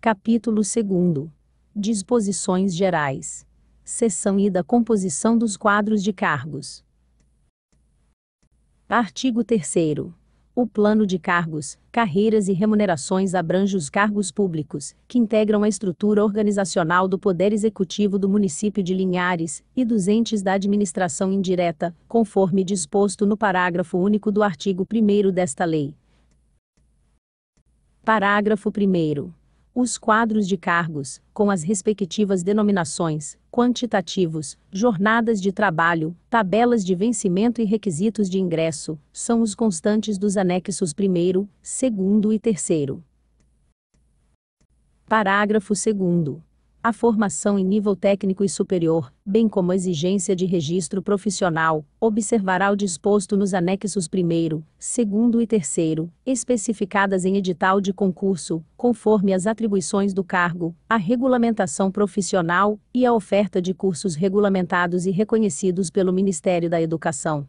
Capítulo 2. Disposições Gerais. Seção e da composição dos quadros de cargos. Artigo 3 o plano de cargos, carreiras e remunerações abrange os cargos públicos, que integram a estrutura organizacional do Poder Executivo do município de Linhares e dos entes da administração indireta, conforme disposto no parágrafo único do artigo 1 desta lei. Parágrafo 1 os quadros de cargos, com as respectivas denominações, quantitativos, jornadas de trabalho, tabelas de vencimento e requisitos de ingresso, são os constantes dos anexos 1, 2 e 3. Parágrafo 2 a formação em nível técnico e superior, bem como a exigência de registro profissional, observará o disposto nos anexos 1, 2 e 3, especificadas em edital de concurso, conforme as atribuições do cargo, a regulamentação profissional e a oferta de cursos regulamentados e reconhecidos pelo Ministério da Educação.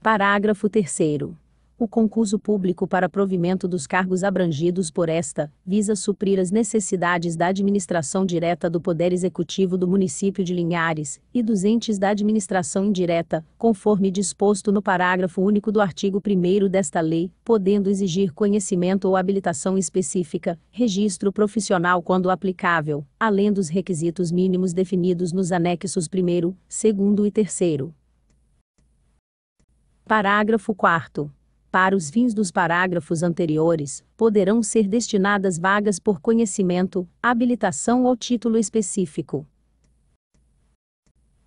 Parágrafo 3 o concurso público para provimento dos cargos abrangidos por esta, visa suprir as necessidades da administração direta do Poder Executivo do município de Linhares e dos entes da administração indireta, conforme disposto no parágrafo único do artigo 1 desta lei, podendo exigir conhecimento ou habilitação específica, registro profissional quando aplicável, além dos requisitos mínimos definidos nos anexos 1, 2 e 3. Parágrafo 4 para os fins dos parágrafos anteriores, poderão ser destinadas vagas por conhecimento, habilitação ou título específico.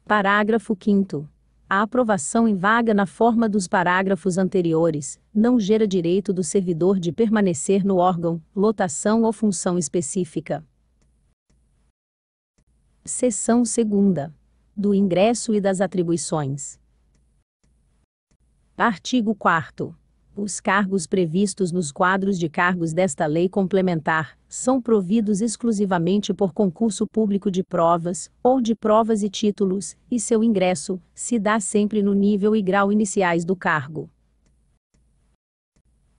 Parágrafo 5. A aprovação em vaga na forma dos parágrafos anteriores não gera direito do servidor de permanecer no órgão, lotação ou função específica. Seção 2. Do ingresso e das atribuições. Artigo 4. Os cargos previstos nos quadros de cargos desta lei complementar são providos exclusivamente por concurso público de provas ou de provas e títulos, e seu ingresso se dá sempre no nível e grau iniciais do cargo.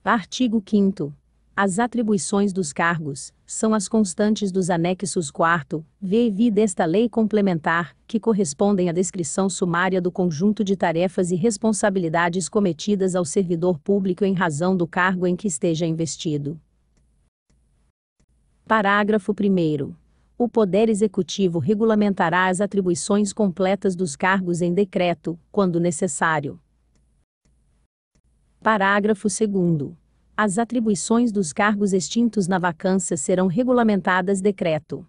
Artigo 5 as atribuições dos cargos são as constantes dos anexos 4, V e V desta lei complementar, que correspondem à descrição sumária do conjunto de tarefas e responsabilidades cometidas ao servidor público em razão do cargo em que esteja investido. Parágrafo 1 o Poder Executivo regulamentará as atribuições completas dos cargos em decreto, quando necessário. Parágrafo 2 as atribuições dos cargos extintos na vacância serão regulamentadas decreto.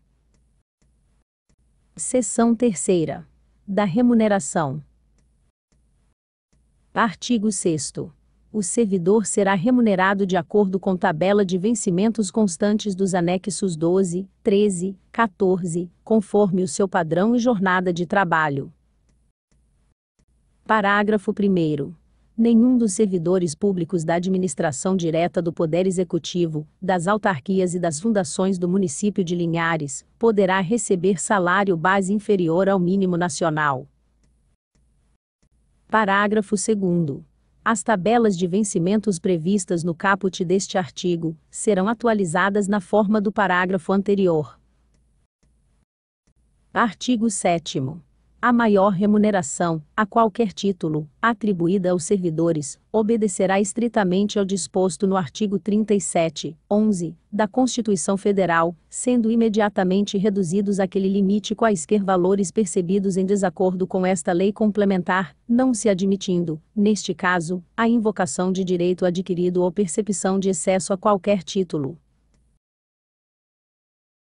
Seção terceira. Da remuneração. Artigo 6 o servidor será remunerado de acordo com tabela de vencimentos constantes dos anexos 12, 13, 14, conforme o seu padrão e jornada de trabalho. Parágrafo 1 nenhum dos servidores públicos da administração direta do Poder Executivo, das autarquias e das fundações do município de Linhares poderá receber salário base inferior ao mínimo nacional. Parágrafo 2. As tabelas de vencimentos previstas no caput deste artigo serão atualizadas na forma do parágrafo anterior. Artigo 7. A maior remuneração, a qualquer título, atribuída aos servidores, obedecerá estritamente ao disposto no artigo 37, 11, da Constituição Federal, sendo imediatamente reduzidos aquele limite quaisquer valores percebidos em desacordo com esta lei complementar, não se admitindo, neste caso, a invocação de direito adquirido ou percepção de excesso a qualquer título.